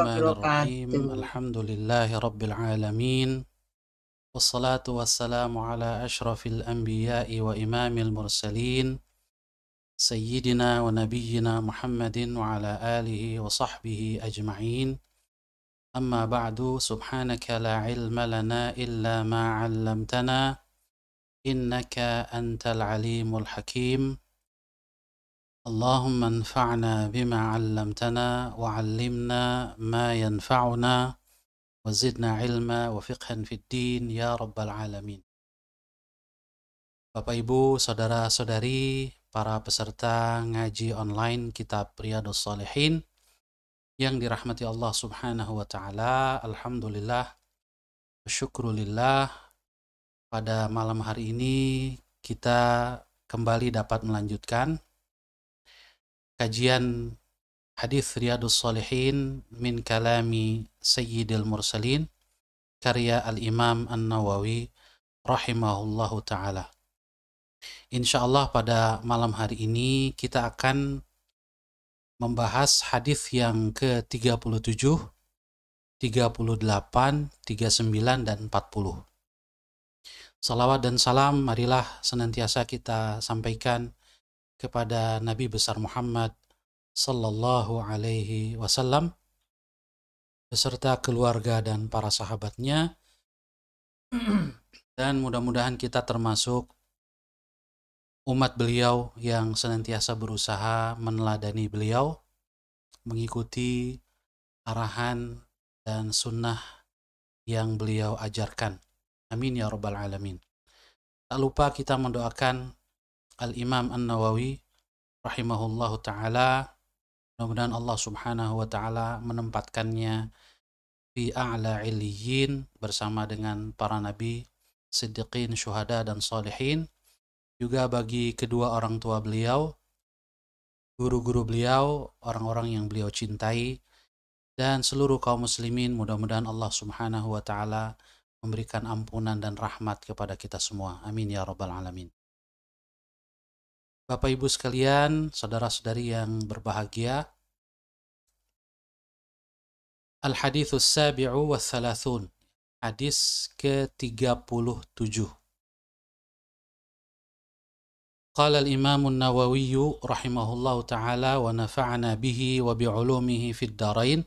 الرحمن الرحيم الحمد لله رب العالمين والصلاة والسلام على أشرف الأنبياء وإمام المرسلين سيدنا ونبينا محمد وعلى آله وصحبه أجمعين أما بعد سبحانك لا علم لنا إلا ما علمتنا إنك أنت العليم الحكيم اللهم انفعنا بما علمتنا وعلمنا ما ينفعنا وزدنا علما وفقها في الدين يا رب العالمين Bapak Ibu, saudara-saudari, para peserta ngaji online kitab Riyadus Salihin yang dirahmati Allah Subhanahu wa taala, alhamdulillah syukrulillah pada malam hari ini kita kembali dapat melanjutkan kajian hadis Riyadus Salihin min kalami Sayyidil Mursalin karya Al-Imam An-Nawawi rahimahullahu taala. Insyaallah pada malam hari ini kita akan membahas hadis yang ke-37, 38, 39 dan 40. Salawat dan salam marilah senantiasa kita sampaikan kepada Nabi besar Muhammad sallallahu alaihi wasallam beserta keluarga dan para sahabatnya dan mudah-mudahan kita termasuk umat beliau yang senantiasa berusaha meneladani beliau mengikuti arahan dan sunnah yang beliau ajarkan amin ya rabbal alamin tak lupa kita mendoakan Al-Imam An-Nawawi rahimahullahu taala. Mudah-mudahan Allah Subhanahu wa taala menempatkannya di a'la illiyin bersama dengan para nabi, siddiqin, syuhada dan salihin. Juga bagi kedua orang tua beliau, guru-guru beliau, orang-orang yang beliau cintai dan seluruh kaum muslimin mudah-mudahan Allah Subhanahu wa taala memberikan ampunan dan rahmat kepada kita semua. Amin ya rabbal alamin. Bapak Ibu sekalian, saudara-saudari yang berbahagia. al hadithus sabi'u wa Hadis ke-37. Qala al-Imam nawawi rahimahullah taala wa nafa'ana bihi wa darain.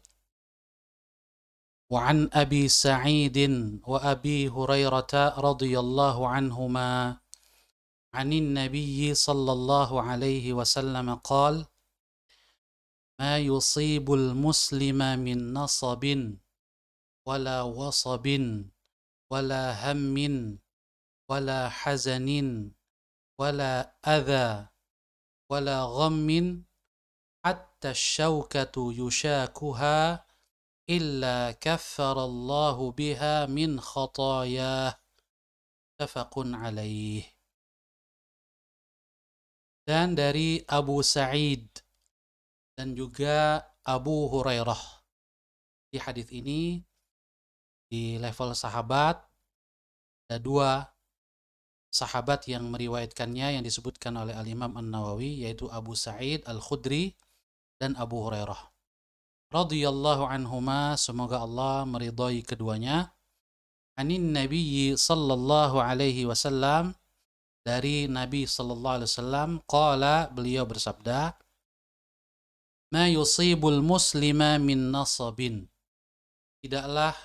وعن أبي سعيد وأبي هريرة رضي الله عنهما عن النبي صلى الله عليه وسلم قال ما يصيب المسلم من نصب ولا وصب ولا هم ولا حزن ولا أذى ولا غم حتى الشوكة يشاكها إلا كفر الله بها من خطاياه متفق عليه dan dari Abu Sa'id dan juga Abu Hurairah. Di hadis ini di level sahabat ada dua sahabat yang meriwayatkannya yang disebutkan oleh Al-Imam An-Nawawi yaitu Abu Sa'id Al-Khudri dan Abu Hurairah. Radhiyallahu anhuma, semoga Allah meridhai keduanya. Anin Nabi sallallahu alaihi wasallam dari Nabi Shallallahu Alaihi Wasallam qala beliau bersabda ma yusibul muslima min nasabin tidaklah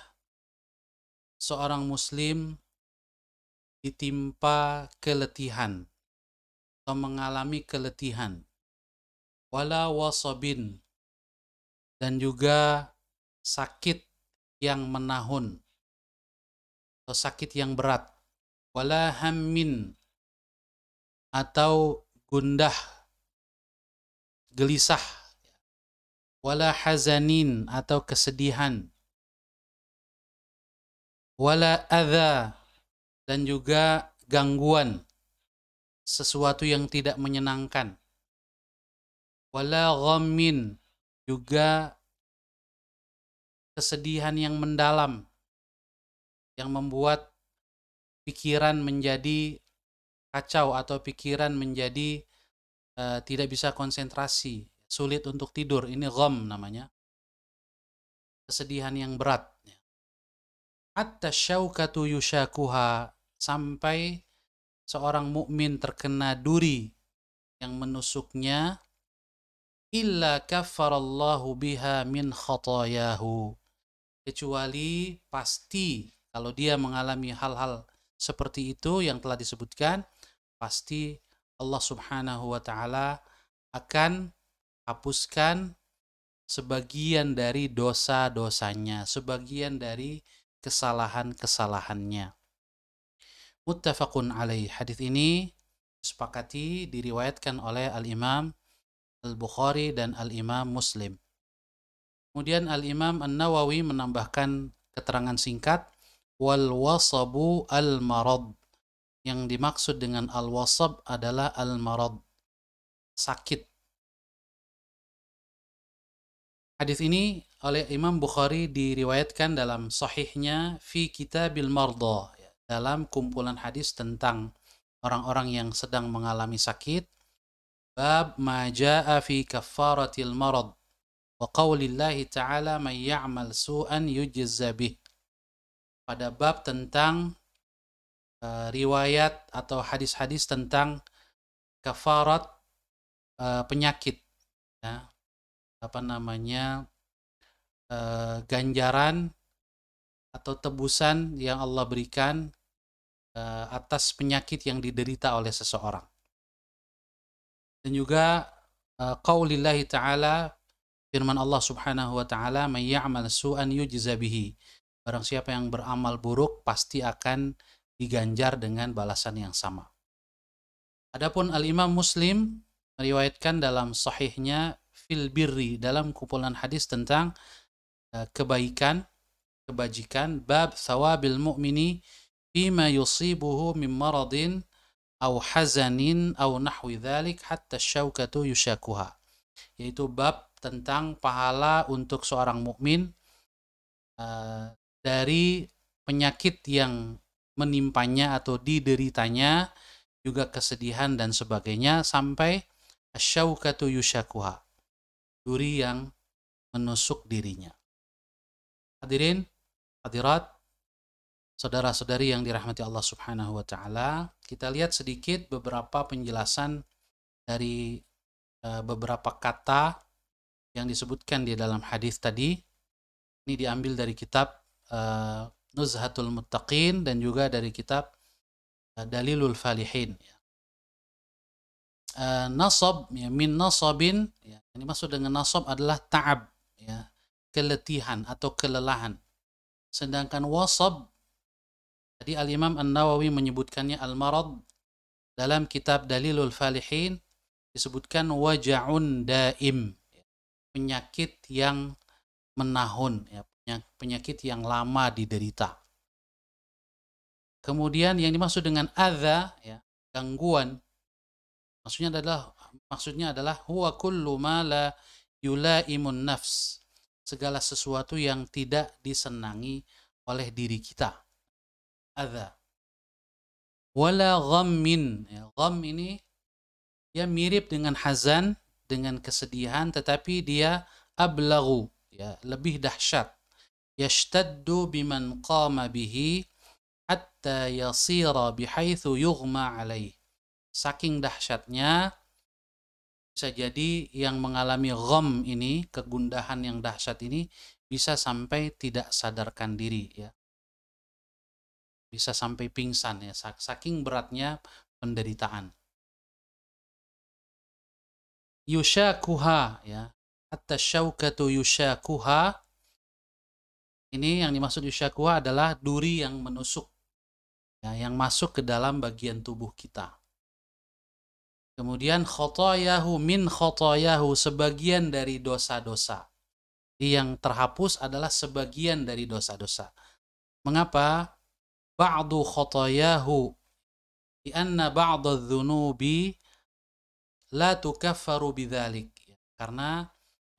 seorang muslim ditimpa keletihan atau mengalami keletihan wala wasabin dan juga sakit yang menahun atau sakit yang berat wala hammin atau gundah, gelisah, wala hazanin atau kesedihan, wala adha dan juga gangguan, sesuatu yang tidak menyenangkan, wala ghammin juga kesedihan yang mendalam yang membuat pikiran menjadi kacau atau pikiran menjadi uh, tidak bisa konsentrasi, sulit untuk tidur. Ini gom namanya. Kesedihan yang berat. Ya. Atta syaukatu yushakuha sampai seorang mukmin terkena duri yang menusuknya illa kafarallahu biha min khotoyahu kecuali pasti kalau dia mengalami hal-hal seperti itu yang telah disebutkan pasti Allah Subhanahu wa taala akan hapuskan sebagian dari dosa-dosanya, sebagian dari kesalahan-kesalahannya. Muttafaqun alaih. Hadis ini disepakati diriwayatkan oleh Al-Imam Al-Bukhari dan Al-Imam Muslim. Kemudian Al-Imam An-Nawawi menambahkan keterangan singkat wal wasabu al marad yang dimaksud dengan al-wasab adalah al-marad, sakit. Hadis ini oleh Imam Bukhari diriwayatkan dalam sahihnya fi kitabil mardha, ya, dalam kumpulan hadis tentang orang-orang yang sedang mengalami sakit. Bab ma jaa fi kaffaratil marad wa qaulillahi ta'ala may ya'mal su'an yujza bih. Pada bab tentang uh, riwayat atau hadis-hadis tentang kafarat uh, penyakit ya apa namanya uh, ganjaran atau tebusan yang Allah berikan uh, atas penyakit yang diderita oleh seseorang dan juga uh, lillahi taala firman Allah Subhanahu wa taala may su'an yujza bihi barang siapa yang beramal buruk pasti akan diganjar dengan balasan yang sama. Adapun Al-Imam Muslim meriwayatkan dalam sahihnya fil birri dalam kumpulan hadis tentang eh, kebaikan, kebajikan bab thawabil mu'mini bima yusibuhu min maradin au hazanin au nahwi dhalik hatta syaukatu yushakuha yaitu bab tentang pahala untuk seorang mukmin uh, dari penyakit yang menimpanya atau dideritanya juga kesedihan dan sebagainya sampai asyaukatu yushakuha duri yang menusuk dirinya hadirin hadirat saudara-saudari yang dirahmati Allah Subhanahu wa taala kita lihat sedikit beberapa penjelasan dari eh, beberapa kata yang disebutkan di dalam hadis tadi ini diambil dari kitab eh, Nuzhatul Muttaqin dan juga dari kitab eh, Dalilul Falihin. Uh, nasab ya, min nasabin ya, ini maksud dengan nasab adalah ta'ab ya, keletihan atau kelelahan. Sedangkan wasab tadi Al-Imam An-Nawawi menyebutkannya al-marad dalam kitab Dalilul Falihin disebutkan waja'un daim ya, penyakit yang menahun ya, penyakit yang lama diderita. Kemudian yang dimaksud dengan ada ya, gangguan maksudnya adalah maksudnya adalah huwa kullu ma la yulaimun nafs. Segala sesuatu yang tidak disenangi oleh diri kita. Ada. Wala ghammin. Ya, gham ini ya mirip dengan hazan, dengan kesedihan tetapi dia ablagu, ya lebih dahsyat yashtaddu biman qama bihi hatta yasira بحيث yughma alaih. Saking dahsyatnya bisa jadi yang mengalami ghom ini, kegundahan yang dahsyat ini bisa sampai tidak sadarkan diri ya. Bisa sampai pingsan ya, saking beratnya penderitaan. Yushakuha ya, atas syaukatu yushakuha ini yang dimaksud Yushakua adalah duri yang menusuk, ya, yang masuk ke dalam bagian tubuh kita. Kemudian khotoyahu min khotoyahu, sebagian dari dosa-dosa. Yang terhapus adalah sebagian dari dosa-dosa. Mengapa? Ba'du khotoyahu. Lianna ba'du dhunubi la tukaffaru bidhalik. Karena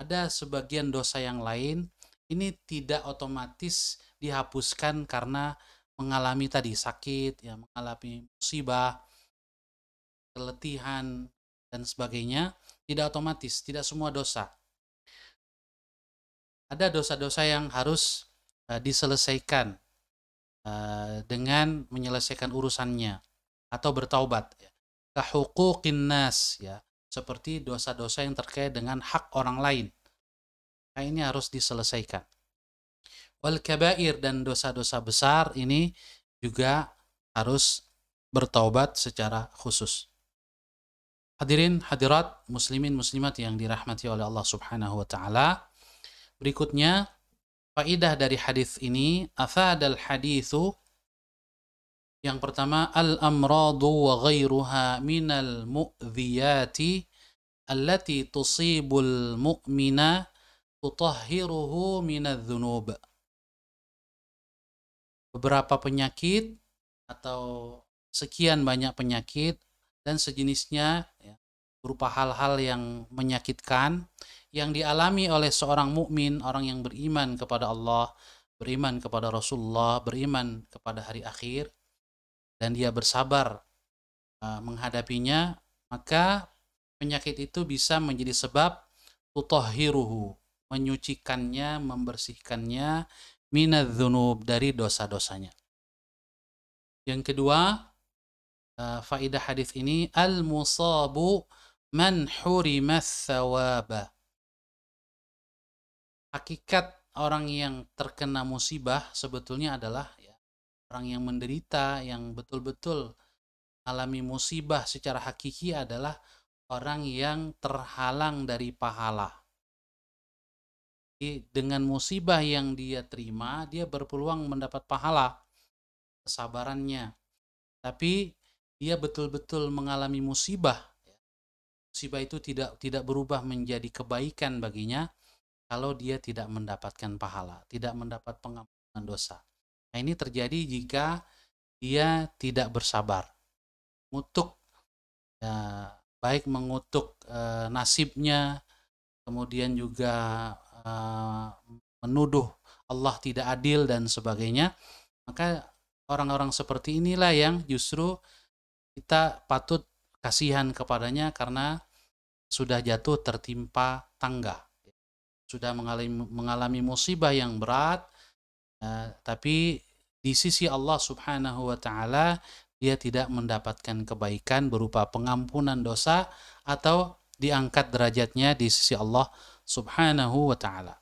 ada sebagian dosa yang lain ini tidak otomatis dihapuskan karena mengalami tadi sakit, ya mengalami musibah, keletihan dan sebagainya, tidak otomatis, tidak semua dosa. Ada dosa-dosa yang harus uh, diselesaikan uh, dengan menyelesaikan urusannya atau bertaubat. Ya. nas, ya seperti dosa-dosa yang terkait dengan hak orang lain Nah, ini harus diselesaikan. Wal kabair dan dosa-dosa besar ini juga harus bertaubat secara khusus. Hadirin hadirat muslimin muslimat yang dirahmati oleh Allah Subhanahu wa taala. Berikutnya faidah dari hadis ini afadal hadithu yang pertama al-amradu wa ghairuha minal mu'dhiyati allati tusibul mu'mina tutahhiruhu minadz-dzunub. Beberapa penyakit atau sekian banyak penyakit dan sejenisnya ya, berupa hal-hal yang menyakitkan yang dialami oleh seorang mukmin, orang yang beriman kepada Allah, beriman kepada Rasulullah, beriman kepada hari akhir dan dia bersabar uh, menghadapinya, maka penyakit itu bisa menjadi sebab tutahhiruhu menyucikannya, membersihkannya minadzunub dari dosa-dosanya. Yang kedua, eh, faidah hadis ini al-musabu man thawaba. Hakikat orang yang terkena musibah sebetulnya adalah ya, orang yang menderita yang betul-betul alami musibah secara hakiki adalah orang yang terhalang dari pahala dengan musibah yang dia terima, dia berpeluang mendapat pahala kesabarannya. Tapi dia betul-betul mengalami musibah. Ya. Musibah itu tidak tidak berubah menjadi kebaikan baginya kalau dia tidak mendapatkan pahala, tidak mendapat pengampunan dosa. Nah, ini terjadi jika dia tidak bersabar. mutuk ya, baik mengutuk e, nasibnya, kemudian juga Eh, menuduh Allah tidak adil dan sebagainya, maka orang-orang seperti inilah yang justru kita patut kasihan kepadanya karena sudah jatuh tertimpa tangga, sudah mengalami, mengalami musibah yang berat, uh, tapi di sisi Allah Subhanahu wa Ta'ala, dia tidak mendapatkan kebaikan berupa pengampunan dosa atau diangkat derajatnya di sisi Allah Subhanahu wa taala.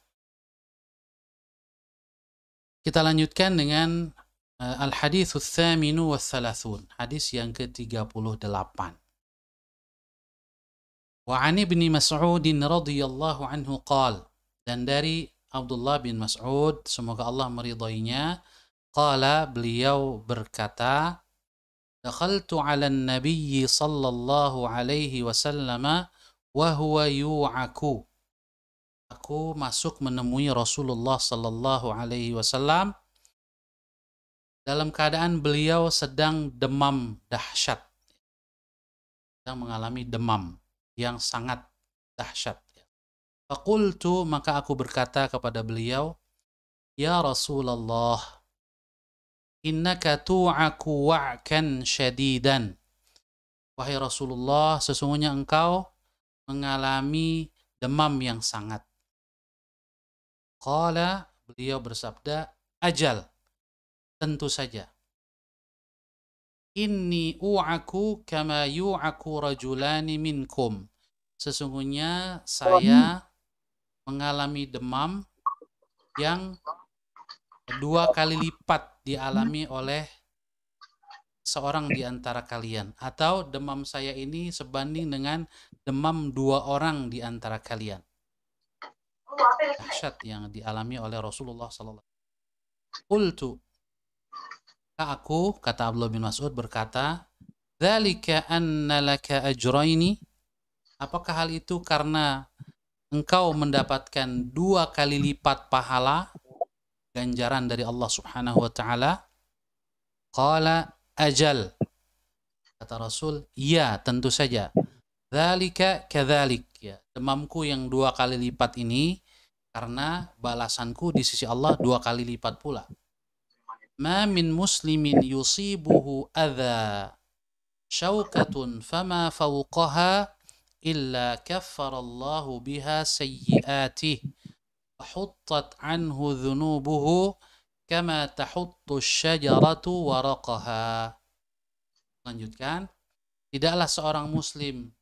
Kita lanjutkan dengan uh, al thaminu wa thalathun, hadis yang ke-38. Wa'an an ibni Mas'udin radhiyallahu anhu qal dan dari Abdullah bin Mas'ud semoga Allah meridainya qala beliau berkata دخلت على النبي صلى الله عليه وسلم وهو يوعك aku masuk menemui Rasulullah Sallallahu Alaihi Wasallam dalam keadaan beliau sedang demam dahsyat, sedang mengalami demam yang sangat dahsyat. Fakultu maka aku berkata kepada beliau, Ya Rasulullah, innaka tu'aku wa'kan syadidan. Wahai Rasulullah, sesungguhnya engkau mengalami demam yang sangat. Qala beliau bersabda, ajal. Tentu saja. Ini u'aku kama yu'aku rajulani minkum. Sesungguhnya saya mengalami demam yang dua kali lipat dialami oleh seorang di antara kalian atau demam saya ini sebanding dengan demam dua orang di antara kalian dahsyat yang dialami oleh Rasulullah sallallahu Qultu aku kata Abdullah bin Mas'ud berkata dzalika anna laka ajraini apakah hal itu karena engkau mendapatkan dua kali lipat pahala ganjaran dari Allah Subhanahu wa taala qala ajal kata Rasul iya tentu saja dzalika kadzalik ya demamku yang dua kali lipat ini karena balasanku di sisi Allah dua kali lipat pula. Ma min muslimin yusibuhu adha syaukatun fama fawqaha illa kaffarallahu biha sayyiatih huttat anhu dhunubuhu kama tahuttu syajaratu waraqaha. Lanjutkan. Tidaklah seorang muslim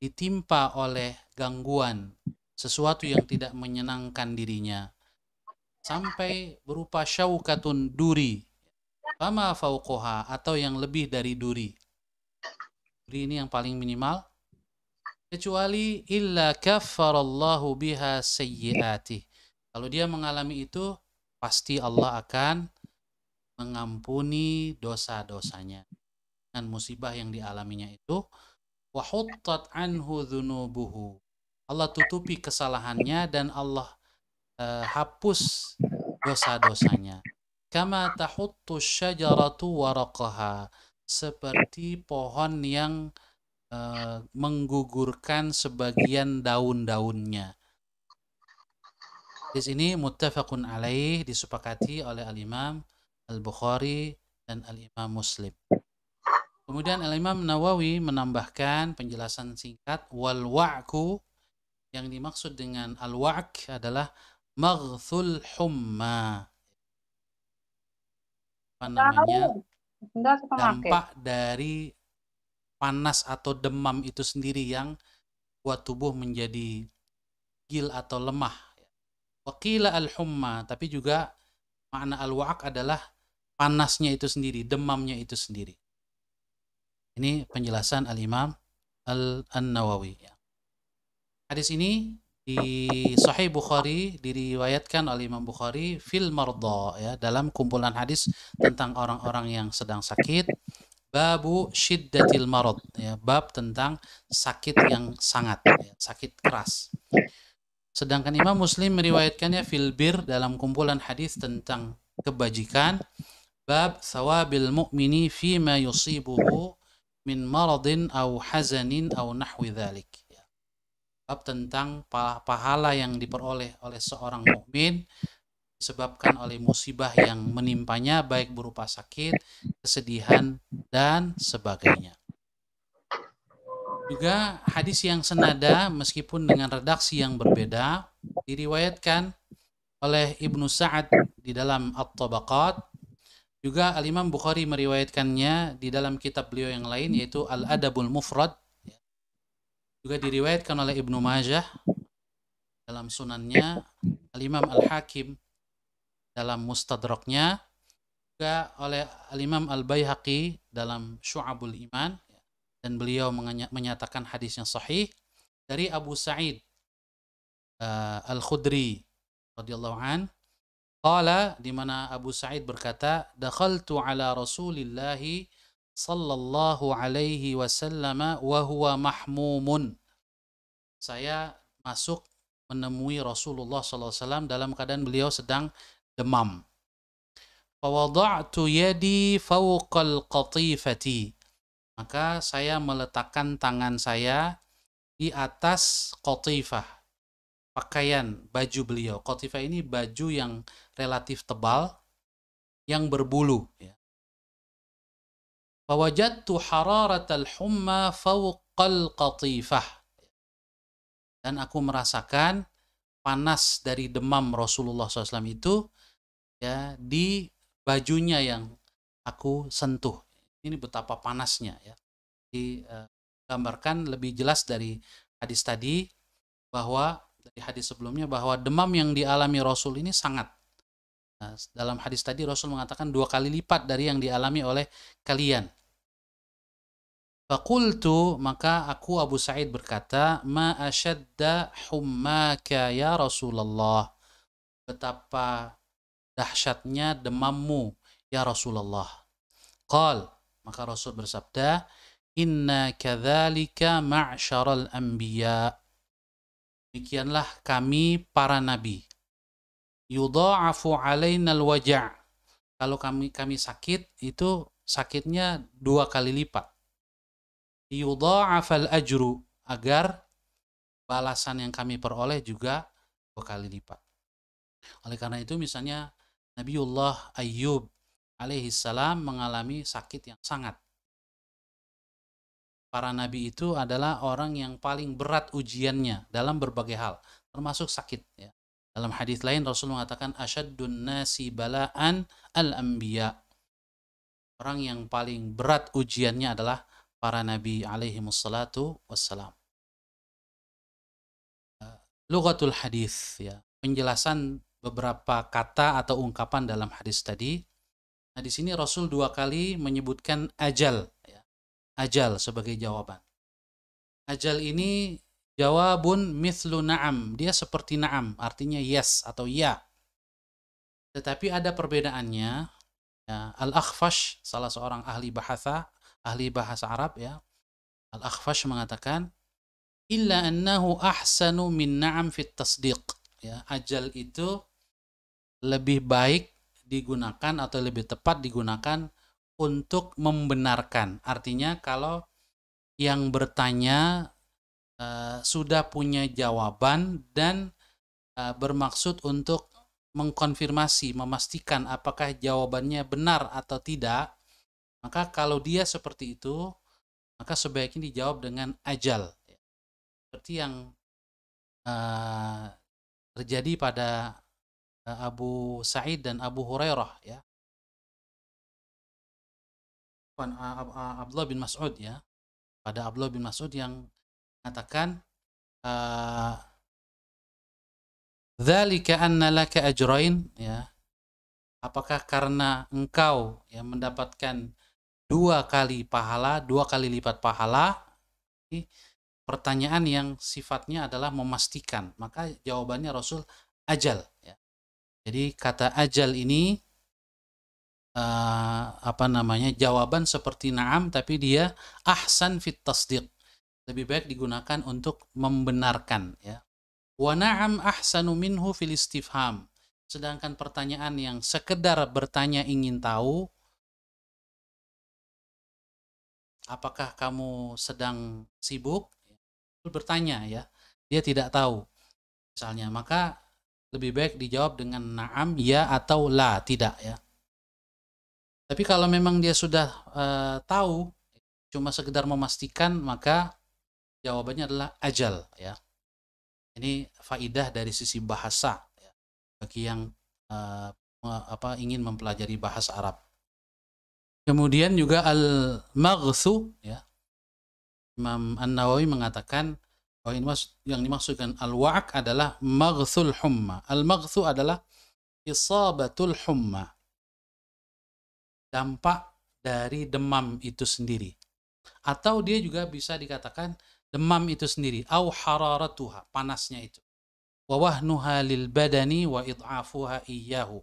ditimpa oleh gangguan sesuatu yang tidak menyenangkan dirinya sampai berupa syaukatun duri fama faukoha atau yang lebih dari duri duri ini yang paling minimal kecuali illa kaffarallahu biha sayyiati kalau dia mengalami itu pasti Allah akan mengampuni dosa-dosanya dan musibah yang dialaminya itu wahuttat anhu dhunubuhu Allah tutupi kesalahannya dan Allah uh, hapus dosa-dosanya. Kama tahuttu syajaratu waraqaha. Seperti pohon yang uh, menggugurkan sebagian daun-daunnya. Di sini muttafaqun alaih disepakati oleh al-Imam Al-Bukhari dan al-Imam Muslim. Kemudian al-Imam Nawawi menambahkan penjelasan singkat wal wa'ku yang dimaksud dengan al-wa'k adalah maghthul humma. Apa namanya? Dampak dari panas atau demam itu sendiri yang buat tubuh menjadi gil atau lemah. Wakila al-humma, tapi juga makna al waq adalah panasnya itu sendiri, demamnya itu sendiri. Ini penjelasan al-imam al-nawawi. Hadis ini di Sahih Bukhari diriwayatkan oleh Imam Bukhari fil mardo ya dalam kumpulan hadis tentang orang-orang yang sedang sakit babu syiddatil marad ya bab tentang sakit yang sangat ya, sakit keras. Sedangkan Imam Muslim meriwayatkannya fil bir dalam kumpulan hadis tentang kebajikan bab sawabil mu'mini fima yusibuhu min maradin au hazanin au nahwi dhalik bab tentang pahala yang diperoleh oleh seorang mukmin disebabkan oleh musibah yang menimpanya baik berupa sakit, kesedihan dan sebagainya. Juga hadis yang senada meskipun dengan redaksi yang berbeda diriwayatkan oleh Ibnu Sa'ad di dalam At-Tabaqat juga Al-Imam Bukhari meriwayatkannya di dalam kitab beliau yang lain yaitu Al-Adabul Mufrad juga diriwayatkan oleh Ibnu Majah dalam sunannya Al-Imam Al-Hakim dalam Mustadraknya juga oleh Al-Imam Al-Baihaqi dalam Syu'abul Iman dan beliau menyatakan hadis yang sahih dari Abu Sa'id uh, Al-Khudri radhiyallahu an qala di mana Abu Sa'id berkata dakhaltu ala Rasulillahi sallallahu alaihi wasallam wa huwa mahmumun. Saya masuk menemui Rasulullah sallallahu alaihi wasallam dalam keadaan beliau sedang demam. Fawada'tu yadi fawqal qatifati. Maka saya meletakkan tangan saya di atas qatifah, pakaian baju beliau. Qatifah ini baju yang relatif tebal yang berbulu ya. Fawajadtu hararatal humma fawqal qatifah. Dan aku merasakan panas dari demam Rasulullah SAW itu ya di bajunya yang aku sentuh. Ini betapa panasnya ya. Digambarkan eh, lebih jelas dari hadis tadi bahwa dari hadis sebelumnya bahwa demam yang dialami Rasul ini sangat Nah, dalam hadis tadi Rasul mengatakan dua kali lipat dari yang dialami oleh kalian. Fakultu maka aku Abu Sa'id berkata, ma ashadda hummaka ya Rasulullah. Betapa dahsyatnya demammu ya Rasulullah. Qal, maka Rasul bersabda, inna kadzalika ma'syaral anbiya. Demikianlah kami para nabi. Yudha'afu alaina al-waja'. Kalau kami kami sakit itu sakitnya dua kali lipat yudha'afal ajru agar balasan yang kami peroleh juga dua kali lipat. Oleh karena itu misalnya Nabiullah Ayyub alaihi salam mengalami sakit yang sangat. Para nabi itu adalah orang yang paling berat ujiannya dalam berbagai hal, termasuk sakit ya. Dalam hadis lain Rasul mengatakan asyaddun nasi balaan al-anbiya. Orang yang paling berat ujiannya adalah para nabi alaihi wassalatu wassalam. Eh, Lugatul hadis ya, penjelasan beberapa kata atau ungkapan dalam hadis tadi. Nah, di sini Rasul dua kali menyebutkan ajal ya. Ajal sebagai jawaban. Ajal ini jawabun mithlu na'am. Dia seperti na'am, artinya yes atau ya. Tetapi ada perbedaannya. Ya, Al-Akhfash, salah seorang ahli bahasa, ahli bahasa Arab ya Al-Akhfash mengatakan illa annahu ahsanu min na'am fit tasdiq ya ajal itu lebih baik digunakan atau lebih tepat digunakan untuk membenarkan artinya kalau yang bertanya uh, sudah punya jawaban dan uh, bermaksud untuk mengkonfirmasi memastikan apakah jawabannya benar atau tidak maka kalau dia seperti itu, maka sebaiknya dijawab dengan ajal. Ya. Seperti yang uh, terjadi pada uh, Abu Sa'id dan Abu Hurairah ya. Eh, Abdullah bin Mas'ud ya. Pada Abdullah bin Mas'ud yang mengatakan uh, Zalika anna laka ajrain ya apakah karena engkau yang mendapatkan dua kali pahala, dua kali lipat pahala. ini Pertanyaan yang sifatnya adalah memastikan. Maka jawabannya Rasul ajal. Ya. Jadi kata ajal ini uh, apa namanya jawaban seperti naam tapi dia ahsan fit tasdiq lebih baik digunakan untuk membenarkan ya wa naam ahsanu minhu fil istifham sedangkan pertanyaan yang sekedar bertanya ingin tahu apakah kamu sedang sibuk? Itu bertanya ya, dia tidak tahu. Misalnya, maka lebih baik dijawab dengan naam, ya atau la, tidak ya. Tapi kalau memang dia sudah e, tahu, cuma sekedar memastikan, maka jawabannya adalah ajal ya. Ini faidah dari sisi bahasa ya. bagi yang e, apa ingin mempelajari bahasa Arab. Kemudian juga al-maghsu ya. Imam An-Nawawi mengatakan bahwa ini yang dimaksudkan al waq adalah maghsul humma. Al-maghsu adalah isabatul humma. Dampak dari demam itu sendiri. Atau dia juga bisa dikatakan demam itu sendiri au hararatuha panasnya itu wa wahnuha lil badani wa id'afuha iyyahu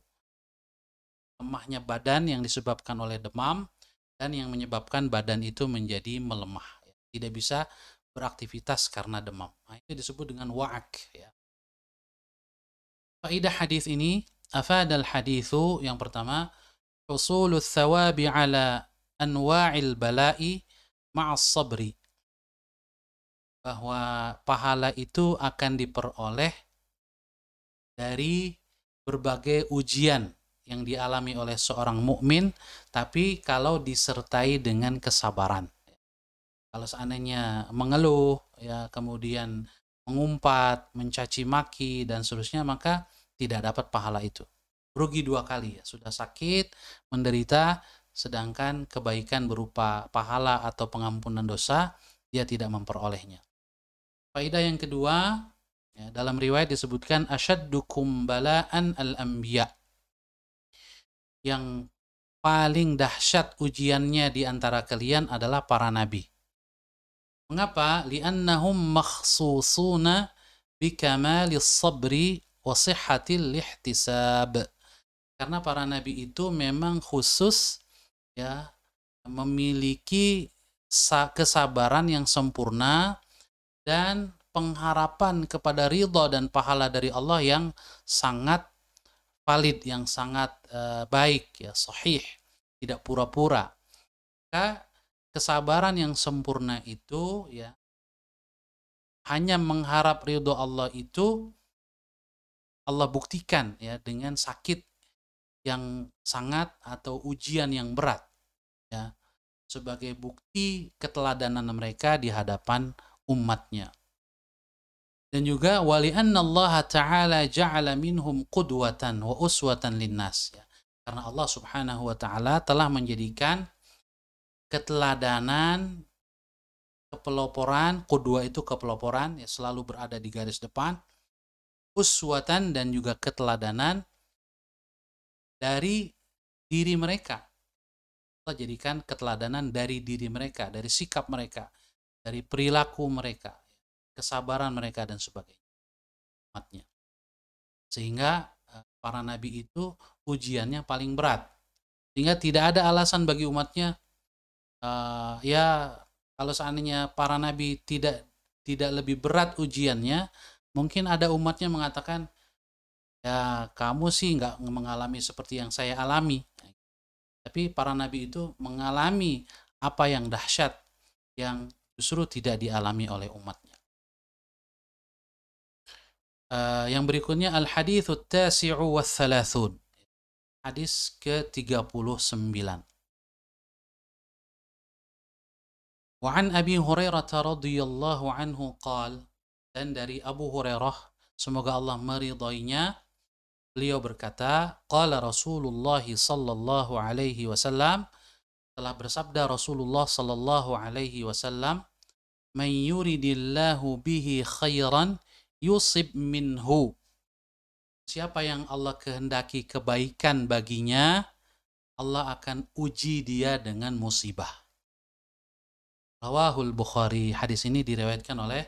lemahnya badan yang disebabkan oleh demam dan yang menyebabkan badan itu menjadi melemah ya, tidak bisa beraktivitas karena demam nah, itu disebut dengan wa'ak ya faidah hadis ini afadal hadithu yang pertama husulul thawabi ala anwa'il bala'i ma'as sabri bahwa pahala itu akan diperoleh dari berbagai ujian yang dialami oleh seorang mukmin, tapi kalau disertai dengan kesabaran. Kalau seandainya mengeluh, ya kemudian mengumpat, mencaci maki dan seterusnya, maka tidak dapat pahala itu. Rugi dua kali ya, sudah sakit, menderita, sedangkan kebaikan berupa pahala atau pengampunan dosa dia tidak memperolehnya. Faidah yang kedua, ya, dalam riwayat disebutkan asyaddukum balaan al-anbiya yang paling dahsyat ujiannya di antara kalian adalah para nabi. Mengapa? Li'annahum makhsusuna bikamalis sabri wa sihhatil lihtisab. Karena para nabi itu memang khusus ya memiliki kesabaran yang sempurna dan pengharapan kepada ridho dan pahala dari Allah yang sangat valid yang sangat uh, baik ya sahih tidak pura-pura maka kesabaran yang sempurna itu ya hanya mengharap ridho Allah itu Allah buktikan ya dengan sakit yang sangat atau ujian yang berat ya sebagai bukti keteladanan mereka di hadapan umatnya dan juga wali Allah taala ja'ala minhum qudwatan wa uswatan linnas ya. Karena Allah Subhanahu wa taala telah menjadikan keteladanan kepeloporan, kedua itu kepeloporan ya selalu berada di garis depan uswatan dan juga keteladanan dari diri mereka. Allah jadikan keteladanan dari diri mereka, dari sikap mereka, dari perilaku mereka kesabaran mereka dan sebagainya umatnya sehingga eh, para nabi itu ujiannya paling berat sehingga tidak ada alasan bagi umatnya uh, ya kalau seandainya para nabi tidak tidak lebih berat ujiannya mungkin ada umatnya mengatakan ya kamu sih nggak mengalami seperti yang saya alami tapi para nabi itu mengalami apa yang dahsyat yang justru tidak dialami oleh umat Uh, yang berikutnya al hadithu tasi'u wa thalathun. Hadis ke-39. Wa an Abi Hurairah radhiyallahu anhu qal dan dari Abu Hurairah semoga Allah meridainya beliau berkata qala Rasulullah sallallahu alaihi wasallam telah bersabda Rasulullah sallallahu alaihi wasallam man yuridillahu bihi khairan yusib minhu. Siapa yang Allah kehendaki kebaikan baginya, Allah akan uji dia dengan musibah. Rawahul Bukhari. Hadis ini diriwayatkan oleh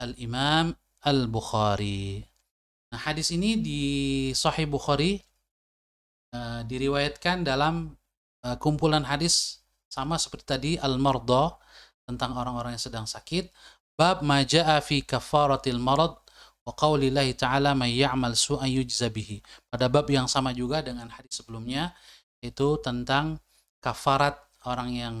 Al-Imam Al-Bukhari. Nah, hadis ini di Sahih Bukhari eh, diriwayatkan dalam eh, kumpulan hadis sama seperti tadi Al-Mardha tentang orang-orang yang sedang sakit Bab maja'a fi kafaratil marad wa qaulillahi ta'ala may ya'mal su'an yujza Pada bab yang sama juga dengan hadis sebelumnya itu tentang kafarat orang yang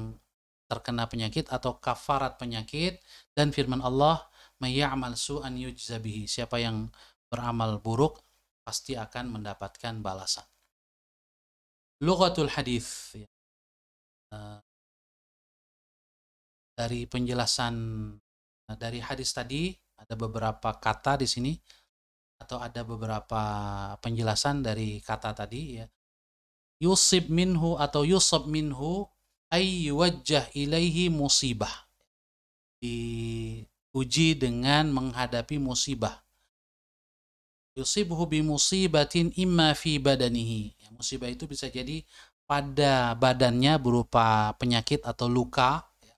terkena penyakit atau kafarat penyakit dan firman Allah may ya'mal su'an yujza Siapa yang beramal buruk pasti akan mendapatkan balasan. Lughatul hadis ya. eh, dari penjelasan Nah, dari hadis tadi ada beberapa kata di sini atau ada beberapa penjelasan dari kata tadi ya. Yusib minhu atau yusab minhu ay wajah ilaihi musibah. Diuji dengan menghadapi musibah. Yusibuhu bi musibatin imma fi badanihi. Ya, musibah itu bisa jadi pada badannya berupa penyakit atau luka. Ya.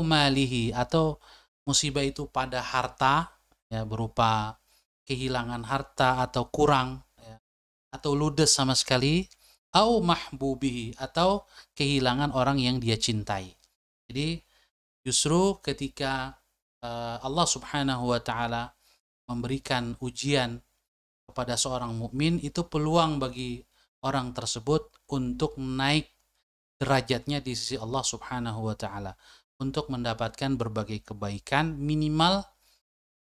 malihi atau musibah itu pada harta ya berupa kehilangan harta atau kurang ya, atau ludes sama sekali au mahbubi atau kehilangan orang yang dia cintai. Jadi justru ketika uh, Allah Subhanahu wa taala memberikan ujian kepada seorang mukmin itu peluang bagi orang tersebut untuk naik derajatnya di sisi Allah Subhanahu wa taala untuk mendapatkan berbagai kebaikan minimal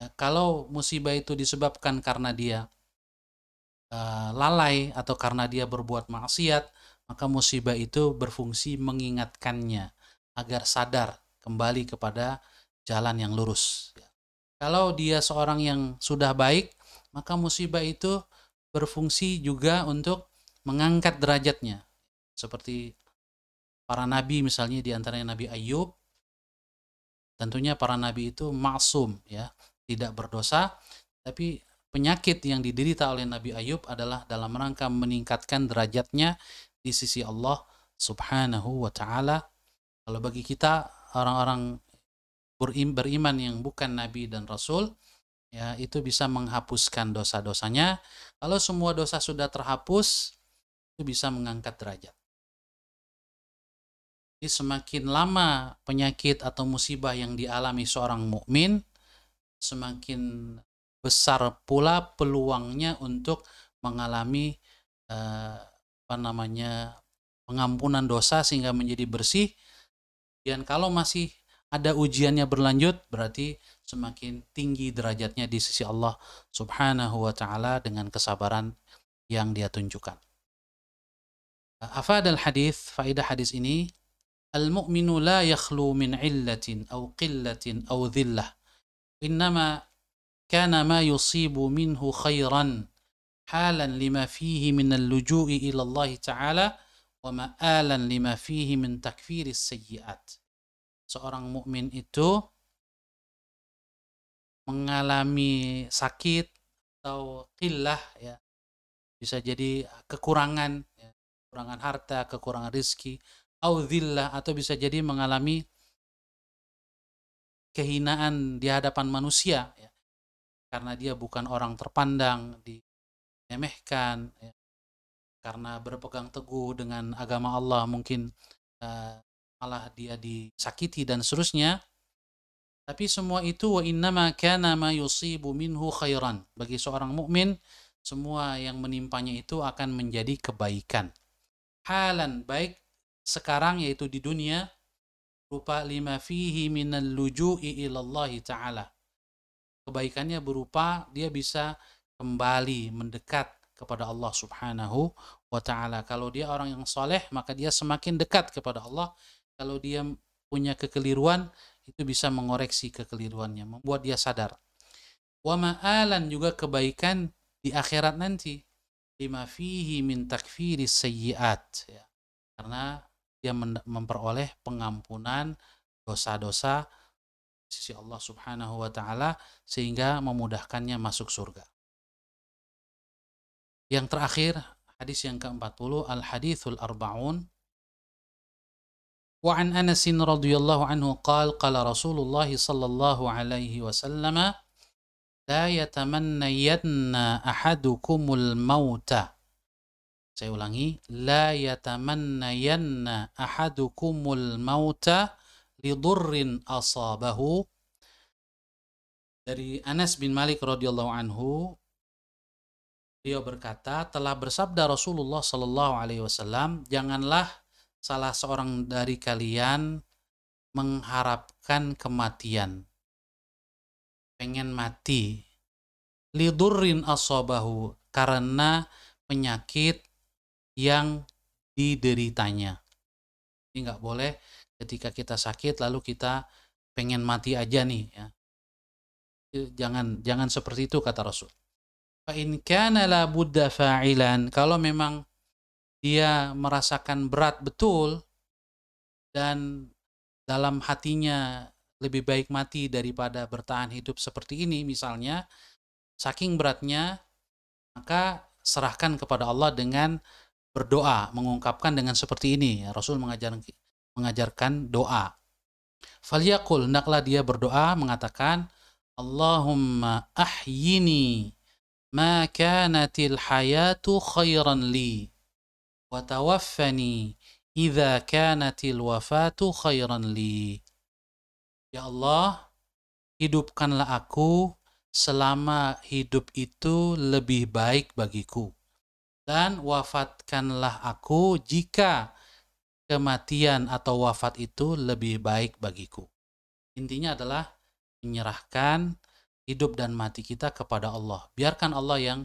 eh, kalau musibah itu disebabkan karena dia uh, lalai atau karena dia berbuat maksiat maka musibah itu berfungsi mengingatkannya agar sadar kembali kepada jalan yang lurus. Kalau dia seorang yang sudah baik, maka musibah itu berfungsi juga untuk mengangkat derajatnya. Seperti para nabi misalnya di antara Nabi Ayub Tentunya para nabi itu maksum ya, tidak berdosa, tapi penyakit yang diderita oleh Nabi Ayub adalah dalam rangka meningkatkan derajatnya di sisi Allah Subhanahu wa taala. Kalau bagi kita orang-orang beriman yang bukan nabi dan rasul, ya itu bisa menghapuskan dosa-dosanya. Kalau semua dosa sudah terhapus, itu bisa mengangkat derajat. Jadi semakin lama penyakit atau musibah yang dialami seorang mukmin, semakin besar pula peluangnya untuk mengalami eh, apa namanya pengampunan dosa sehingga menjadi bersih. Dan kalau masih ada ujiannya berlanjut, berarti semakin tinggi derajatnya di sisi Allah Subhanahu wa taala dengan kesabaran yang dia tunjukkan. Eh, Afadal hadis, faidah hadis ini المؤمن لا يخلو من علة أو قلة أو ذلة إنما كان ما يصيب منه خيرا حالا لما فيه من اللجوء إلى الله تعالى ومآلا لما فيه من تكفير السيئات seorang mukmin itu mengalami sakit atau qillah ya bisa jadi kekurangan ya, kekurangan harta kekurangan rizki audillah atau bisa jadi mengalami kehinaan di hadapan manusia ya. karena dia bukan orang terpandang dimehkan ya. karena berpegang teguh dengan agama Allah mungkin uh, malah dia disakiti dan seterusnya tapi semua itu wa innama kana ma yusibu minhu khairan bagi seorang mukmin semua yang menimpanya itu akan menjadi kebaikan halan baik sekarang yaitu di dunia rupa lima fihi minal luju'i ilallahi ta'ala. Kebaikannya berupa dia bisa kembali mendekat kepada Allah subhanahu wa ta'ala. Kalau dia orang yang soleh, maka dia semakin dekat kepada Allah. Kalau dia punya kekeliruan, itu bisa mengoreksi kekeliruannya, membuat dia sadar. Wa ma'alan juga kebaikan di akhirat nanti. Lima fihi min takfiri sayyiat. Ya. Karena dia memperoleh pengampunan dosa-dosa sisi Allah Subhanahu wa taala sehingga memudahkannya masuk surga. Yang terakhir, hadis yang ke-40 Al-Hadithul Arba'un Wa an Anas radhiyallahu anhu qala qala Rasulullah sallallahu alaihi wasallam la yatamanna لا يتمنين أحدكم saya ulangi, la yatamannayanna ahadukumul mauta lidurrin asabahu. Dari Anas bin Malik radhiyallahu anhu, beliau berkata, telah bersabda Rasulullah shallallahu alaihi wasallam, janganlah salah seorang dari kalian mengharapkan kematian. Pengen mati. Lidurrin asabahu karena penyakit yang dideritanya. ini nggak boleh ketika kita sakit lalu kita pengen mati aja nih ya. Jangan jangan seperti itu kata Rasul. Fa in kana la budda fa'ilan kalau memang dia merasakan berat betul dan dalam hatinya lebih baik mati daripada bertahan hidup seperti ini misalnya saking beratnya maka serahkan kepada Allah dengan berdoa mengungkapkan dengan seperti ini ya, Rasul mengajarkan mengajarkan doa falyakul hendaklah dia berdoa mengatakan Allahumma ahyini ma kanatil hayatu khairan li wa tawaffani idza kanatil wafatu khairan li Ya Allah hidupkanlah aku selama hidup itu lebih baik bagiku dan wafatkanlah aku jika kematian atau wafat itu lebih baik bagiku. Intinya adalah menyerahkan hidup dan mati kita kepada Allah. Biarkan Allah yang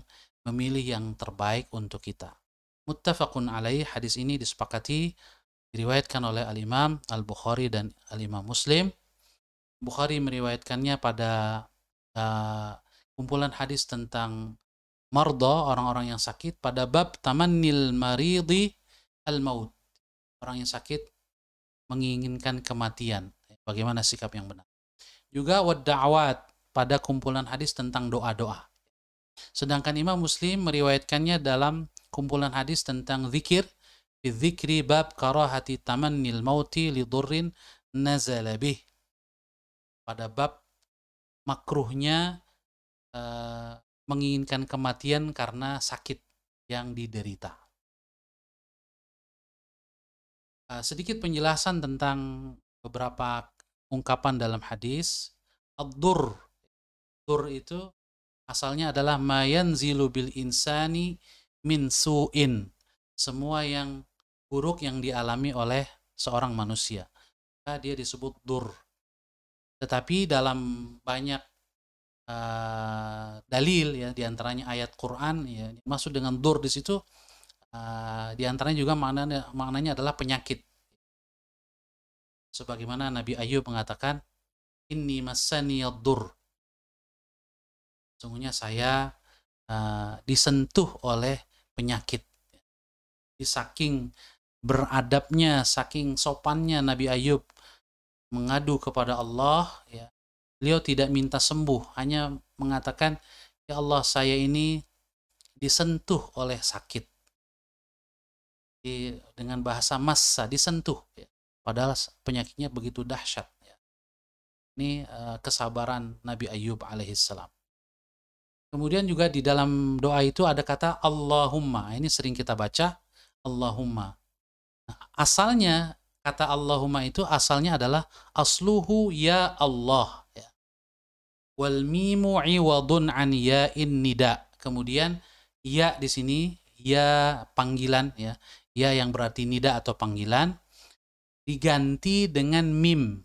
memilih yang terbaik untuk kita. Muttafaqun alaih hadis ini disepakati diriwayatkan oleh Al-Imam Al-Bukhari dan Al-Imam Muslim. Bukhari meriwayatkannya pada uh, kumpulan hadis tentang marda, orang-orang yang sakit pada bab tamannil maridi al-maut. Orang yang sakit menginginkan kematian. Bagaimana sikap yang benar. Juga wadawat pada kumpulan hadis tentang doa-doa. Sedangkan Imam Muslim meriwayatkannya dalam kumpulan hadis tentang zikir zikri bab karahati tamannil mauti lidurrin nazala bih. Pada bab makruhnya eh, menginginkan kematian karena sakit yang diderita. Eh, sedikit penjelasan tentang beberapa ungkapan dalam hadis. Ad-dur. Dur itu asalnya adalah mayan zilubil insani min su'in. Semua yang buruk yang dialami oleh seorang manusia. dia disebut dur. Tetapi dalam banyak uh, dalil ya diantaranya ayat Quran ya maksud dengan dur di situ uh, eh, diantaranya juga maknanya maknanya adalah penyakit sebagaimana Nabi Ayub mengatakan ini masani dur sungguhnya saya uh, disentuh oleh penyakit di saking beradabnya saking sopannya Nabi Ayub mengadu kepada Allah ya beliau tidak minta sembuh, hanya mengatakan, "Ya Allah, saya ini disentuh oleh sakit." Di, dengan bahasa massa disentuh, ya. padahal penyakitnya begitu dahsyat. Ya. Ini uh, kesabaran Nabi Ayub alaihissalam. Kemudian juga di dalam doa itu ada kata Allahumma. Nah, ini sering kita baca Allahumma. Nah, asalnya kata Allahumma itu asalnya adalah asluhu ya Allah. Ya wal mimu iwadun an ya'in nida. Kemudian ya di sini ya panggilan ya. Ya yang berarti nida atau panggilan diganti dengan mim.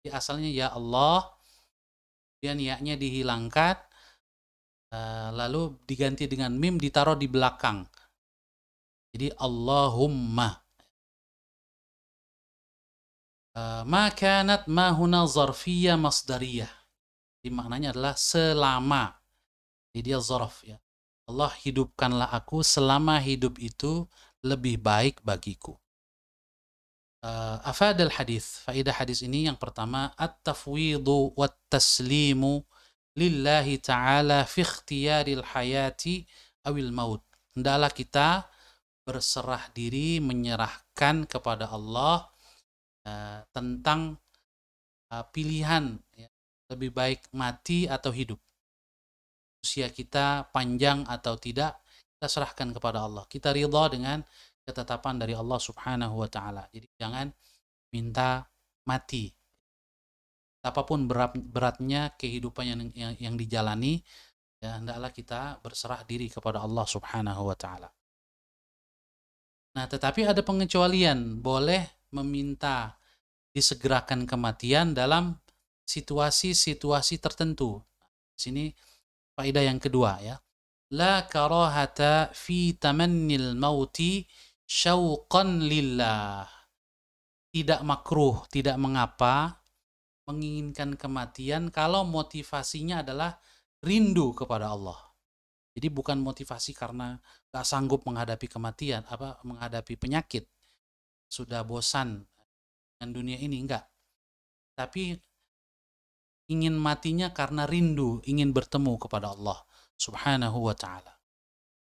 Di asalnya ya Allah, kemudian ya-nya dihilangkan, eh, lalu diganti dengan mim ditaruh di belakang. Jadi Allahumma. Eh, ma kanat ma huna zarfiyah masdariyah. Jadi maknanya adalah selama. Jadi dia zorof ya. Allah hidupkanlah aku selama hidup itu lebih baik bagiku. Uh, eh, afadal hadis, faidah hadis ini yang pertama at-tafwidu wa taslimu lillahi ta'ala fi ikhtiyaril hayati awil maut. Hendaklah kita berserah diri menyerahkan kepada Allah uh, tentang uh, pilihan ya, lebih baik mati atau hidup. Usia kita panjang atau tidak, kita serahkan kepada Allah. Kita ridha dengan ketetapan dari Allah Subhanahu wa taala. Jadi jangan minta mati. Apapun berat, beratnya kehidupan yang, yang, yang dijalani, ya hendaklah kita berserah diri kepada Allah Subhanahu wa taala. Nah, tetapi ada pengecualian, boleh meminta disegerakan kematian dalam situasi-situasi tertentu. Di sini faedah yang kedua ya. La karahata fi tamannil mauti syauqan lillah. Tidak makruh, tidak mengapa menginginkan kematian kalau motivasinya adalah rindu kepada Allah. Jadi bukan motivasi karena gak sanggup menghadapi kematian, apa menghadapi penyakit, sudah bosan dengan dunia ini enggak. Tapi ingin matinya karena rindu ingin bertemu kepada Allah Subhanahu wa taala.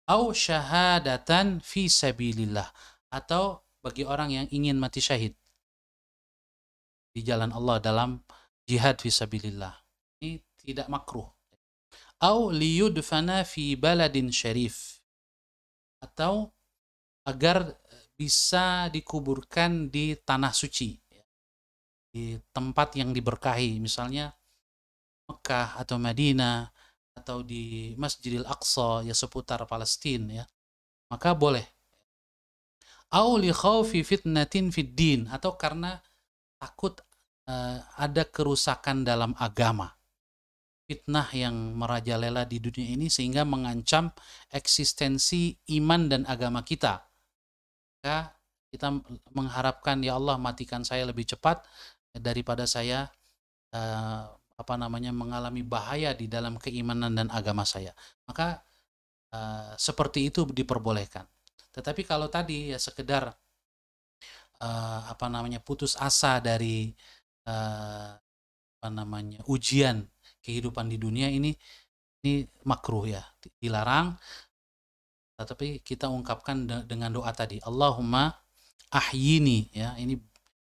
Au syahadatan fi sabilillah atau bagi orang yang ingin mati syahid di jalan Allah dalam jihad fi sabilillah. Ini tidak makruh. Au liyudfana fi baladin syarif atau agar bisa dikuburkan di tanah suci di tempat yang diberkahi misalnya Mekah atau Madinah atau di Masjidil Aqsa ya seputar Palestina ya maka boleh au li khaufi fitnatin fid din atau karena takut uh, ada kerusakan dalam agama fitnah yang merajalela di dunia ini sehingga mengancam eksistensi iman dan agama kita. Maka kita mengharapkan ya Allah matikan saya lebih cepat daripada saya uh, apa namanya mengalami bahaya di dalam keimanan dan agama saya. Maka uh, seperti itu diperbolehkan. Tetapi kalau tadi ya sekedar uh, apa namanya putus asa dari uh, apa namanya ujian kehidupan di dunia ini ini makruh ya, dilarang. Tetapi kita ungkapkan de dengan doa tadi, Allahumma ahyini ya. Ini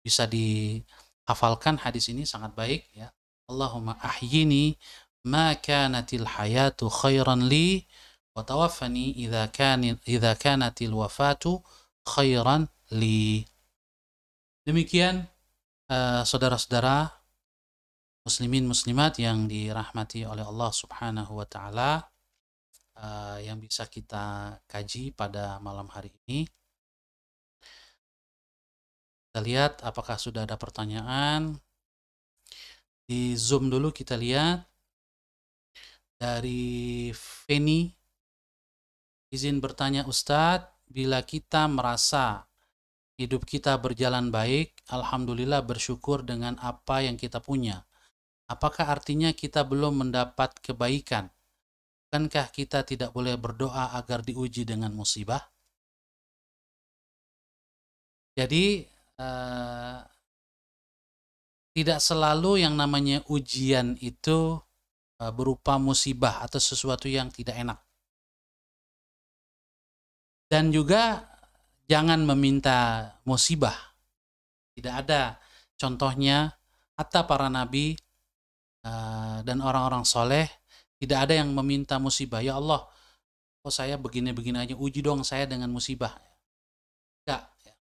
bisa dihafalkan hadis ini sangat baik ya Allahumma ahyini ma kanatil hayatu khairan li wa tawaffani idza kanil idza kanatil wafatu khairan li. Demikian eh, saudara-saudara uh, muslimin muslimat yang dirahmati oleh Allah Subhanahu wa taala uh, yang bisa kita kaji pada malam hari ini. Kita lihat apakah sudah ada pertanyaan di zoom dulu kita lihat dari Feni izin bertanya Ustadz bila kita merasa hidup kita berjalan baik Alhamdulillah bersyukur dengan apa yang kita punya apakah artinya kita belum mendapat kebaikan bukankah kita tidak boleh berdoa agar diuji dengan musibah jadi eh, tidak selalu yang namanya ujian itu e, berupa musibah atau sesuatu yang tidak enak. Dan juga jangan meminta musibah. Tidak ada contohnya hatta para nabi e, dan orang-orang soleh tidak ada yang meminta musibah. Ya Allah, kok saya begini-begini aja, uji dong saya dengan musibah. Enggak. Ya.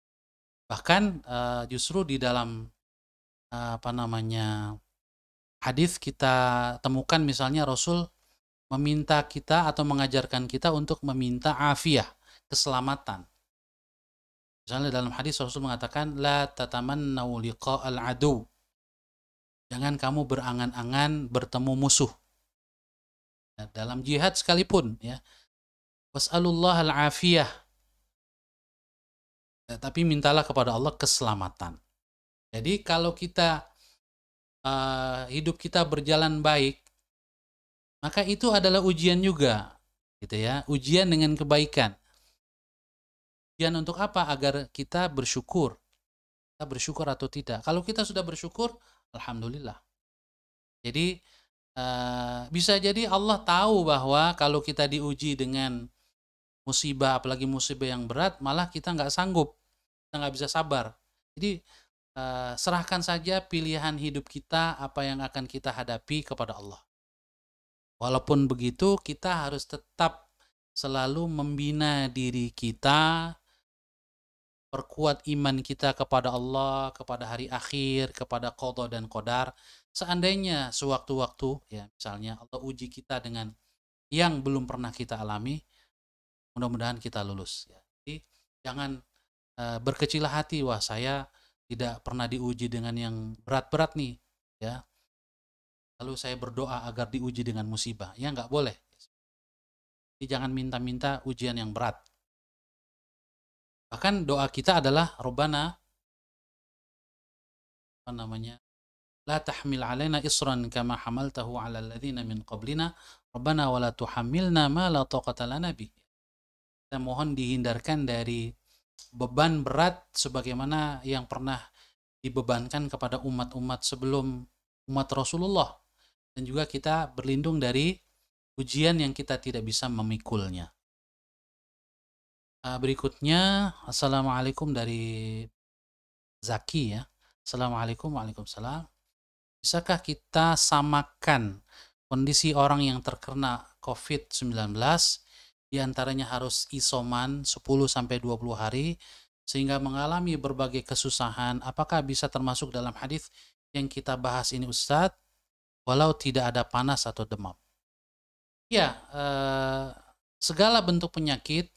Bahkan e, justru di dalam Eh, apa namanya hadis kita temukan misalnya Rasul meminta kita atau mengajarkan kita untuk meminta afiah keselamatan misalnya dalam hadis Rasul mengatakan la tatamannau al adu jangan kamu berangan-angan bertemu musuh nah, dalam jihad sekalipun ya wasallallahu al afiyah ya, nah, tapi mintalah kepada Allah keselamatan jadi kalau kita uh, hidup kita berjalan baik, maka itu adalah ujian juga, gitu ya. Ujian dengan kebaikan. Ujian untuk apa? Agar kita bersyukur. Kita bersyukur atau tidak. Kalau kita sudah bersyukur, alhamdulillah. Jadi uh, bisa jadi Allah tahu bahwa kalau kita diuji dengan musibah, apalagi musibah yang berat, malah kita nggak sanggup, kita nggak bisa sabar. Jadi Eh, serahkan saja pilihan hidup kita apa yang akan kita hadapi kepada Allah. Walaupun begitu, kita harus tetap selalu membina diri kita, perkuat iman kita kepada Allah, kepada hari akhir, kepada qada dan qadar. Seandainya sewaktu-waktu ya, misalnya Allah uji kita dengan yang belum pernah kita alami, mudah-mudahan kita lulus ya. Jadi jangan uh, berkecil hati wah saya tidak pernah diuji dengan yang berat-berat nih ya lalu saya berdoa agar diuji dengan musibah ya nggak boleh jadi jangan minta-minta ujian yang berat bahkan doa kita adalah Robbana apa namanya la tahmil alaina isran kama hamaltahu ala alladhina min qablina Rabbana wala tuhammilna ma la taqata lana bih. Kita mohon dihindarkan dari beban berat sebagaimana yang pernah dibebankan kepada umat-umat sebelum umat Rasulullah dan juga kita berlindung dari ujian yang kita tidak bisa memikulnya. Ah, berikutnya, Assalamualaikum dari Zaki ya. Assalamualaikum, Waalaikumsalam. Bisakah kita samakan kondisi orang yang terkena COVID-19 antaranya harus isoman 10-20 hari, sehingga mengalami berbagai kesusahan, apakah bisa termasuk dalam hadis yang kita bahas ini Ustadz, walau tidak ada panas atau demam? Ya, ya, eh, segala bentuk penyakit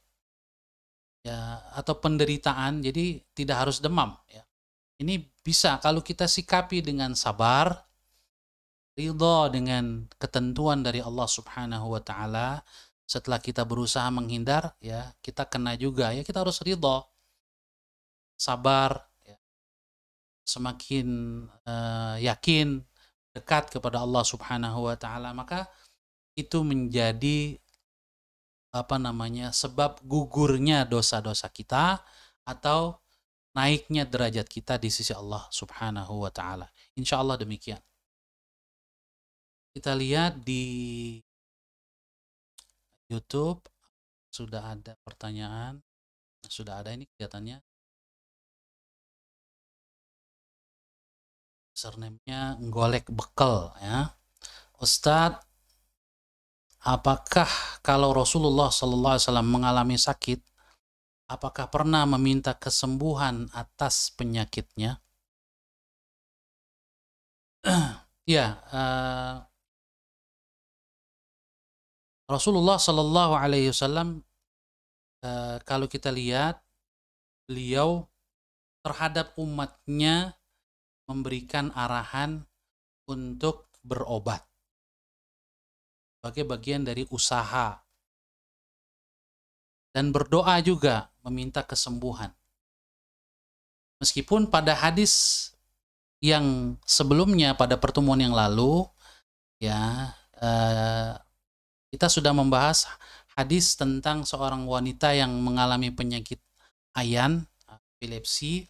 ya atau penderitaan, jadi tidak harus demam. Ya. Ini bisa kalau kita sikapi dengan sabar, ridho dengan ketentuan dari Allah Subhanahu wa Ta'ala, setelah kita berusaha menghindar ya kita kena juga ya kita harus ridho sabar ya. semakin uh, yakin dekat kepada Allah Subhanahu wa taala maka itu menjadi apa namanya sebab gugurnya dosa-dosa kita atau naiknya derajat kita di sisi Allah Subhanahu wa taala. Insya Allah demikian. Kita lihat di YouTube sudah ada pertanyaan sudah ada ini kelihatannya username-nya golek bekel ya Ustadz apakah kalau Rasulullah Alaihi Wasallam mengalami sakit apakah pernah meminta kesembuhan atas penyakitnya ya uh, Rasulullah Shallallahu Alaihi Wasallam eh, kalau kita lihat beliau terhadap umatnya memberikan arahan untuk berobat sebagai bagian dari usaha dan berdoa juga meminta kesembuhan. Meskipun pada hadis yang sebelumnya pada pertemuan yang lalu ya eh, kita sudah membahas hadis tentang seorang wanita yang mengalami penyakit ayan, epilepsi,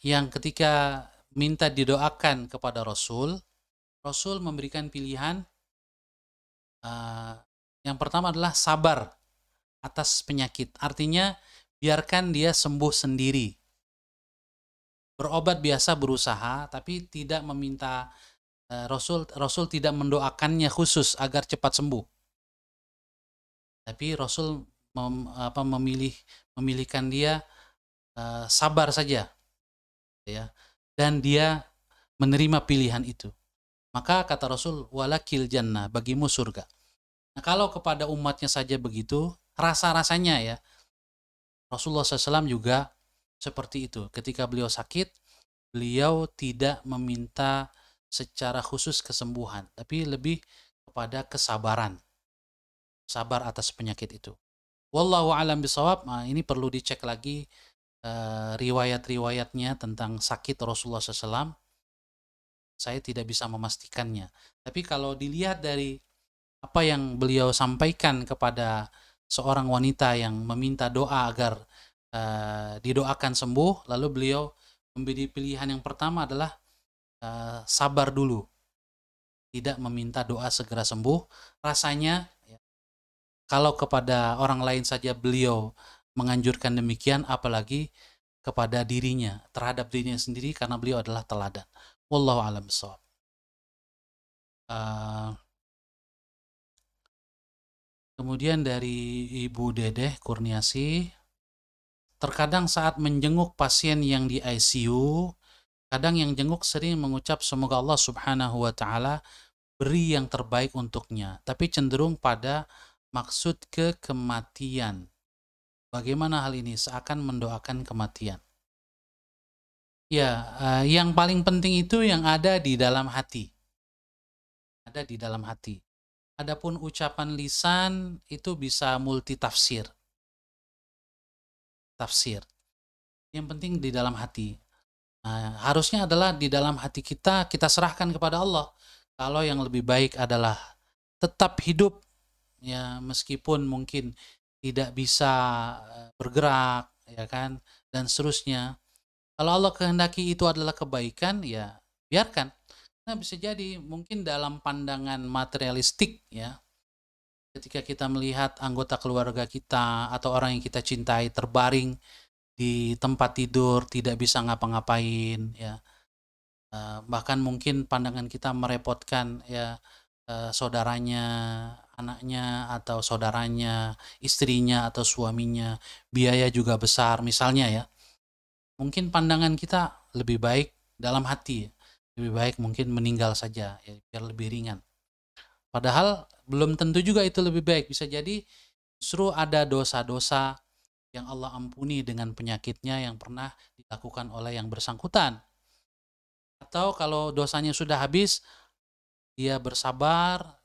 yang ketika minta didoakan kepada Rasul, Rasul memberikan pilihan uh, yang pertama adalah sabar atas penyakit. Artinya biarkan dia sembuh sendiri. Berobat biasa berusaha tapi tidak meminta uh, Rasul Rasul tidak mendoakannya khusus agar cepat sembuh tapi Rasul mem, apa, memilih memilihkan dia uh, sabar saja ya dan dia menerima pilihan itu maka kata Rasul walakil jannah bagimu surga nah kalau kepada umatnya saja begitu rasa rasanya ya Rasulullah SAW juga seperti itu ketika beliau sakit beliau tidak meminta secara khusus kesembuhan tapi lebih kepada kesabaran sabar atas penyakit itu. Wallahu alam bisawab. Nah, ini perlu dicek lagi uh, riwayat-riwayatnya tentang sakit Rasulullah SAW. Saya tidak bisa memastikannya. Tapi kalau dilihat dari apa yang beliau sampaikan kepada seorang wanita yang meminta doa agar uh, didoakan sembuh, lalu beliau memberi pilihan yang pertama adalah uh, sabar dulu, tidak meminta doa segera sembuh. Rasanya ya, kalau kepada orang lain saja beliau menganjurkan demikian, apalagi kepada dirinya, terhadap dirinya sendiri karena beliau adalah teladan. Wallahu alam Uh, kemudian dari Ibu Dedeh Kurniasi, terkadang saat menjenguk pasien yang di ICU, kadang yang jenguk sering mengucap semoga Allah Subhanahu wa taala beri yang terbaik untuknya, tapi cenderung pada maksud ke kematian. Bagaimana hal ini? Seakan mendoakan kematian. Ya, uh, yang paling penting itu yang ada di dalam hati. Ada di dalam hati. Adapun ucapan lisan itu bisa multitafsir. Tafsir. Yang penting di dalam hati. Nah, harusnya adalah di dalam hati kita kita serahkan kepada Allah. Kalau yang lebih baik adalah tetap hidup ya meskipun mungkin tidak bisa eh, bergerak ya kan dan seterusnya kalau Allah kehendaki itu adalah kebaikan ya biarkan nah bisa jadi mungkin dalam pandangan materialistik ya ketika kita melihat anggota keluarga kita atau orang yang kita cintai terbaring di tempat tidur tidak bisa ngapa-ngapain ya eh, bahkan mungkin pandangan kita merepotkan ya eh, saudaranya anaknya atau saudaranya, istrinya atau suaminya, biaya juga besar misalnya ya. Mungkin pandangan kita lebih baik dalam hati, lebih baik mungkin meninggal saja ya, biar lebih ringan. Padahal belum tentu juga itu lebih baik. Bisa jadi justru ada dosa-dosa yang Allah ampuni dengan penyakitnya yang pernah dilakukan oleh yang bersangkutan. Atau kalau dosanya sudah habis, dia bersabar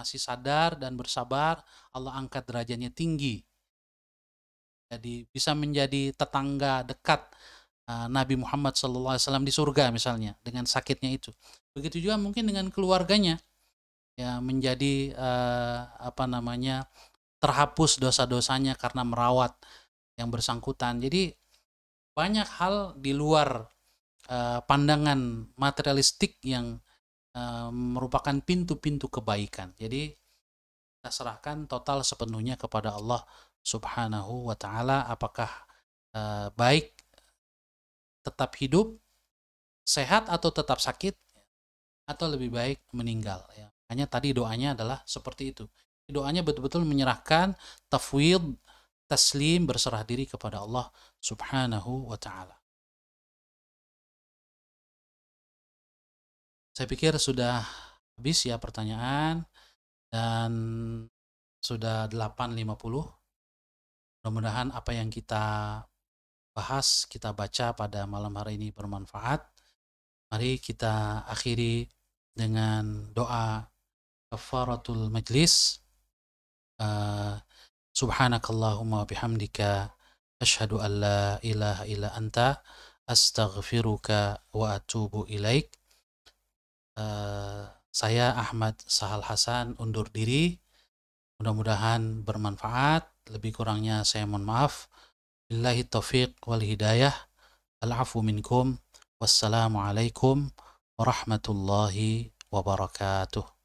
masih sadar dan bersabar, Allah angkat derajatnya tinggi. Jadi bisa menjadi tetangga dekat uh, Nabi Muhammad SAW di surga misalnya dengan sakitnya itu. Begitu juga mungkin dengan keluarganya ya menjadi uh, apa namanya terhapus dosa-dosanya karena merawat yang bersangkutan. Jadi banyak hal di luar uh, pandangan materialistik yang Eh, merupakan pintu-pintu kebaikan. Jadi kita serahkan total sepenuhnya kepada Allah Subhanahu wa taala apakah uh, baik tetap hidup sehat atau tetap sakit atau lebih baik meninggal ya. Hanya tadi doanya adalah seperti itu. Doanya betul-betul menyerahkan tafwid, taslim berserah diri kepada Allah Subhanahu wa taala. saya pikir sudah habis ya pertanyaan dan sudah 8.50. Mudah-mudahan apa yang kita bahas, kita baca pada malam hari ini bermanfaat. Mari kita akhiri dengan doa kafaratul majlis. Uh, Subhanakallahumma bihamdika ashhadu an la ilaha illa anta astaghfiruka wa atubu ilaik. Eh, saya Ahmad Sahal Hasan undur diri. Mudah-mudahan bermanfaat. Lebih kurangnya saya mohon maaf. Billahi taufiq wal hidayah. Al-afu minkum. Wassalamualaikum warahmatullahi wabarakatuh.